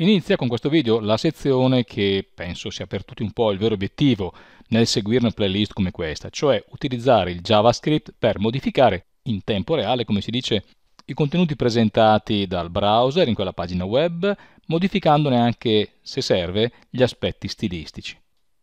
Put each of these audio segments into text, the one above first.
Inizia con questo video la sezione che penso sia per tutti un po' il vero obiettivo nel seguire una playlist come questa, cioè utilizzare il JavaScript per modificare in tempo reale, come si dice, i contenuti presentati dal browser in quella pagina web, modificandone anche, se serve, gli aspetti stilistici.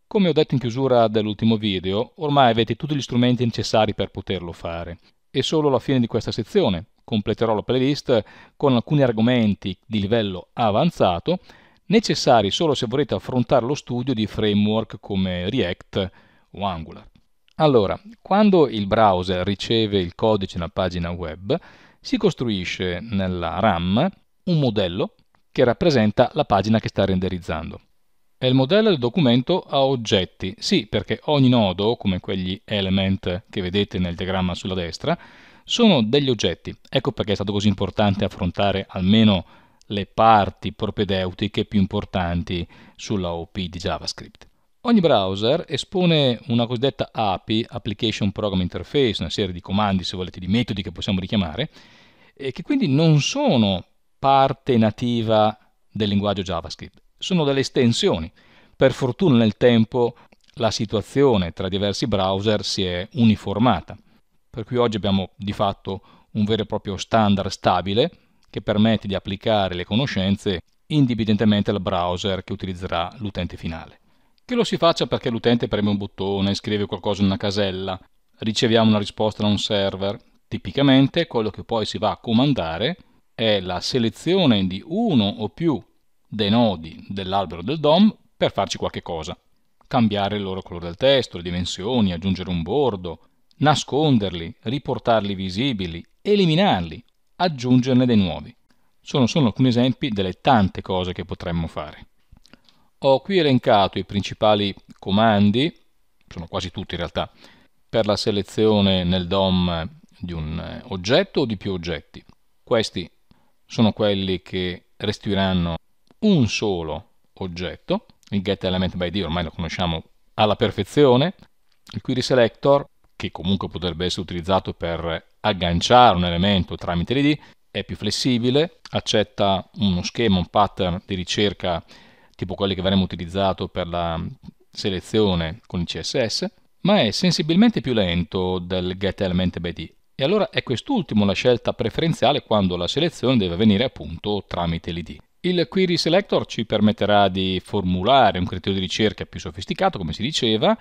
Come ho detto in chiusura dell'ultimo video, ormai avete tutti gli strumenti necessari per poterlo fare. È solo la fine di questa sezione completerò la playlist con alcuni argomenti di livello avanzato, necessari solo se volete affrontare lo studio di framework come React o Angular. Allora, quando il browser riceve il codice nella pagina web, si costruisce nella RAM un modello che rappresenta la pagina che sta renderizzando. È il modello del documento a oggetti. Sì, perché ogni nodo, come quegli element che vedete nel diagramma sulla destra, sono degli oggetti. Ecco perché è stato così importante affrontare almeno le parti propedeutiche più importanti sulla OP di JavaScript. Ogni browser espone una cosiddetta API, Application Program Interface, una serie di comandi, se volete, di metodi che possiamo richiamare, e che quindi non sono parte nativa del linguaggio JavaScript sono delle estensioni. Per fortuna nel tempo la situazione tra diversi browser si è uniformata, per cui oggi abbiamo di fatto un vero e proprio standard stabile che permette di applicare le conoscenze indipendentemente dal browser che utilizzerà l'utente finale. Che lo si faccia perché l'utente preme un bottone, scrive qualcosa in una casella, riceviamo una risposta da un server, tipicamente quello che poi si va a comandare è la selezione di uno o più dei nodi dell'albero del DOM per farci qualche cosa. Cambiare il loro colore del testo, le dimensioni, aggiungere un bordo, nasconderli, riportarli visibili, eliminarli, aggiungerne dei nuovi. Sono solo alcuni esempi delle tante cose che potremmo fare. Ho qui elencato i principali comandi, sono quasi tutti in realtà, per la selezione nel DOM di un eh, oggetto o di più oggetti. Questi sono quelli che restituiranno un solo oggetto, il getElementById ormai lo conosciamo alla perfezione, il query selector, che comunque potrebbe essere utilizzato per agganciare un elemento tramite l'id, è più flessibile, accetta uno schema, un pattern di ricerca tipo quelli che avremmo utilizzato per la selezione con il CSS, ma è sensibilmente più lento del getElementById. E allora è quest'ultimo la scelta preferenziale quando la selezione deve avvenire appunto tramite l'id. Il query selector ci permetterà di formulare un criterio di ricerca più sofisticato, come si diceva,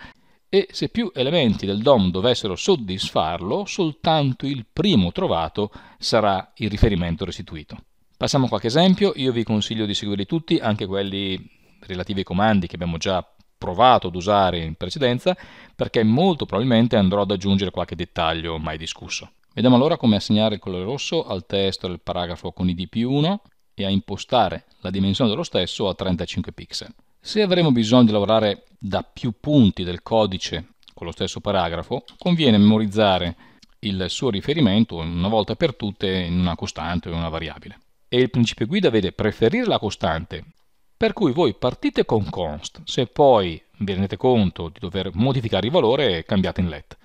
e se più elementi del DOM dovessero soddisfarlo, soltanto il primo trovato sarà il riferimento restituito. Passiamo a qualche esempio, io vi consiglio di seguirli tutti, anche quelli relativi ai comandi che abbiamo già provato ad usare in precedenza, perché molto probabilmente andrò ad aggiungere qualche dettaglio mai discusso. Vediamo allora come assegnare il colore rosso al testo del paragrafo con id più 1, e a impostare la dimensione dello stesso a 35 pixel. Se avremo bisogno di lavorare da più punti del codice con lo stesso paragrafo, conviene memorizzare il suo riferimento una volta per tutte in una costante o in una variabile. E il principio guida vede preferire la costante, per cui voi partite con const, se poi vi rendete conto di dover modificare il valore cambiate in let.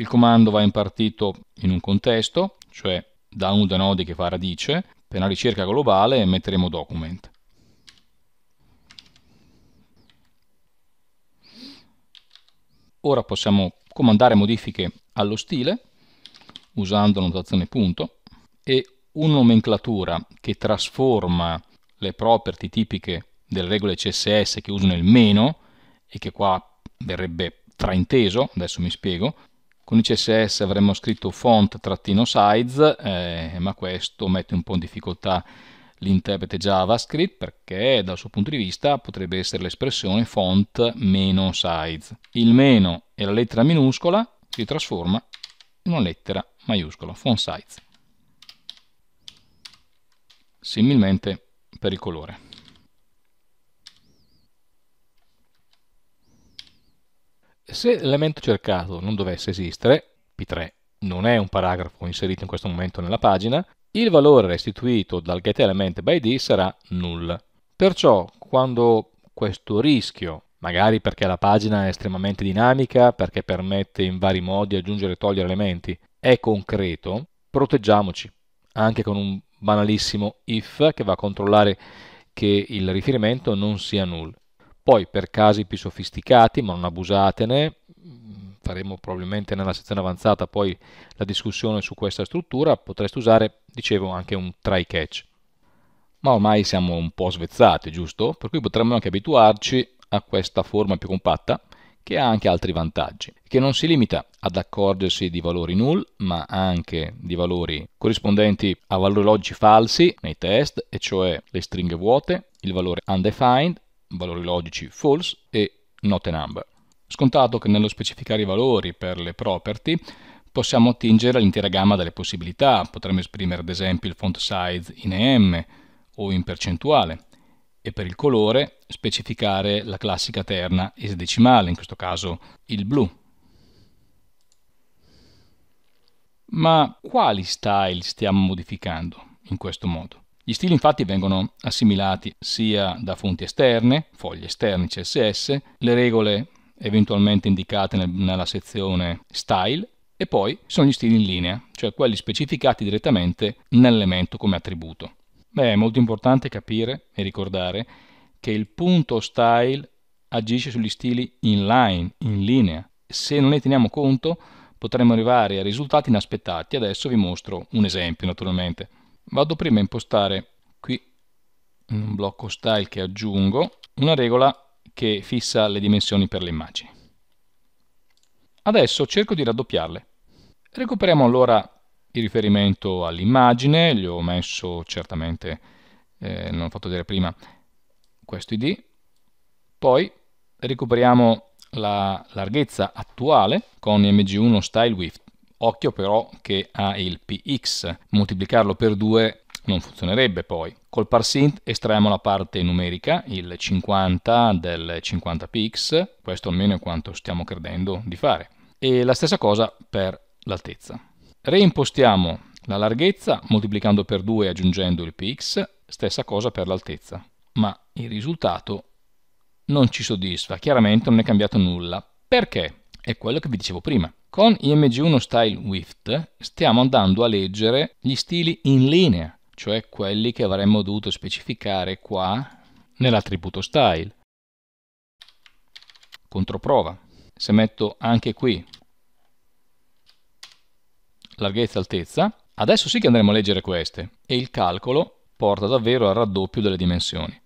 Il comando va impartito in un contesto, cioè da un da nodi che fa radice, per una ricerca globale metteremo document. Ora possiamo comandare modifiche allo stile usando notazione punto e una nomenclatura che trasforma le property tipiche delle regole CSS che usano il meno e che qua verrebbe frainteso, adesso mi spiego, con i CSS avremmo scritto font-size, eh, ma questo mette un po' in difficoltà l'interprete JavaScript perché dal suo punto di vista potrebbe essere l'espressione font-size. Il meno e la lettera minuscola si trasforma in una lettera maiuscola, font-size. Similmente per il colore. Se l'elemento cercato non dovesse esistere, P3 non è un paragrafo inserito in questo momento nella pagina, il valore restituito dal getElementByD sarà null. Perciò quando questo rischio, magari perché la pagina è estremamente dinamica, perché permette in vari modi aggiungere e togliere elementi, è concreto, proteggiamoci, anche con un banalissimo if che va a controllare che il riferimento non sia null. Poi per casi più sofisticati, ma non abusatene, faremo probabilmente nella sezione avanzata poi la discussione su questa struttura, potreste usare, dicevo, anche un try catch. Ma ormai siamo un po' svezzati, giusto? Per cui potremmo anche abituarci a questa forma più compatta che ha anche altri vantaggi, che non si limita ad accorgersi di valori null, ma anche di valori corrispondenti a valori logici falsi nei test, e cioè le stringhe vuote, il valore undefined valori logici false e not a number. Scontato che nello specificare i valori per le property possiamo attingere all'intera gamma delle possibilità, potremmo esprimere ad esempio il font size in EM o in percentuale e per il colore specificare la classica terna esadecimale, in questo caso il blu. Ma quali style stiamo modificando in questo modo? Gli stili infatti vengono assimilati sia da fonti esterne, foglie esterne CSS, le regole eventualmente indicate nel, nella sezione style e poi sono gli stili in linea, cioè quelli specificati direttamente nell'elemento come attributo. Beh, è molto importante capire e ricordare che il punto style agisce sugli stili in line, in linea. Se non ne teniamo conto potremmo arrivare a risultati inaspettati. Adesso vi mostro un esempio naturalmente vado prima a impostare qui in un blocco style che aggiungo una regola che fissa le dimensioni per le immagini. Adesso cerco di raddoppiarle. Recuperiamo allora il riferimento all'immagine, gli ho messo certamente, eh, non ho fatto vedere prima, questo id, poi recuperiamo la larghezza attuale con mg1 style width Occhio però che ha il px, moltiplicarlo per 2 non funzionerebbe poi. Col parsint estraiamo la parte numerica, il 50 del 50px, questo almeno è quanto stiamo credendo di fare. E la stessa cosa per l'altezza. Reimpostiamo la larghezza moltiplicando per 2 aggiungendo il px, stessa cosa per l'altezza. Ma il risultato non ci soddisfa, chiaramente non è cambiato nulla. Perché? è quello che vi dicevo prima. Con IMG1 Style Width stiamo andando a leggere gli stili in linea, cioè quelli che avremmo dovuto specificare qua nell'attributo style. Controprova. Se metto anche qui larghezza e altezza, adesso sì che andremo a leggere queste e il calcolo porta davvero al raddoppio delle dimensioni.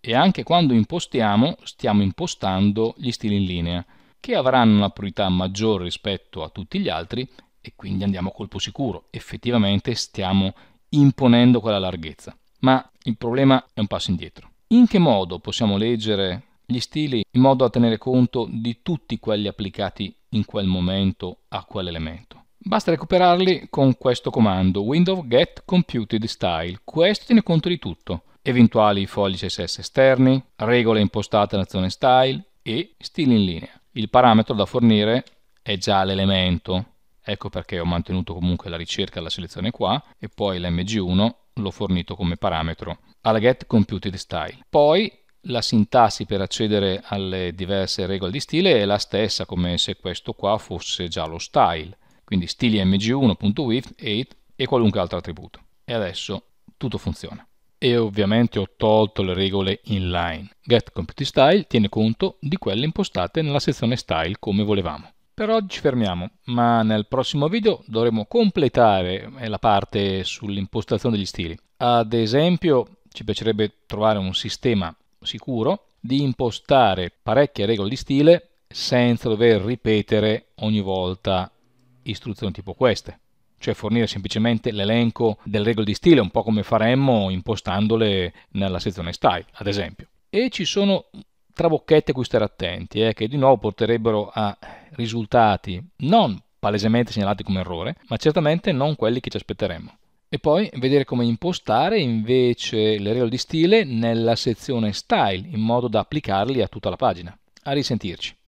E anche quando impostiamo stiamo impostando gli stili in linea che avranno una priorità maggiore rispetto a tutti gli altri e quindi andiamo a colpo sicuro. Effettivamente stiamo imponendo quella larghezza, ma il problema è un passo indietro. In che modo possiamo leggere gli stili in modo da tenere conto di tutti quelli applicati in quel momento a quell'elemento? Basta recuperarli con questo comando window get computed style. Questo tiene conto di tutto, eventuali fogli CSS esterni, regole impostate nell'azione style e stili in linea il parametro da fornire è già l'elemento. Ecco perché ho mantenuto comunque la ricerca e la selezione qua e poi l'mg1 l'ho fornito come parametro alla get computed style. Poi la sintassi per accedere alle diverse regole di stile è la stessa come se questo qua fosse già lo style, quindi stili mg1.width, 8 e qualunque altro attributo. E adesso tutto funziona e ovviamente ho tolto le regole inline. GetComputingStyle tiene conto di quelle impostate nella sezione style come volevamo. Per oggi ci fermiamo, ma nel prossimo video dovremo completare eh, la parte sull'impostazione degli stili. Ad esempio, ci piacerebbe trovare un sistema sicuro di impostare parecchie regole di stile senza dover ripetere ogni volta istruzioni tipo queste cioè fornire semplicemente l'elenco delle regole di stile, un po' come faremmo impostandole nella sezione style, ad esempio. E ci sono trabocchette a cui stare attenti, eh, che di nuovo porterebbero a risultati non palesemente segnalati come errore, ma certamente non quelli che ci aspetteremmo. E poi vedere come impostare invece le regole di stile nella sezione style, in modo da applicarli a tutta la pagina. A risentirci.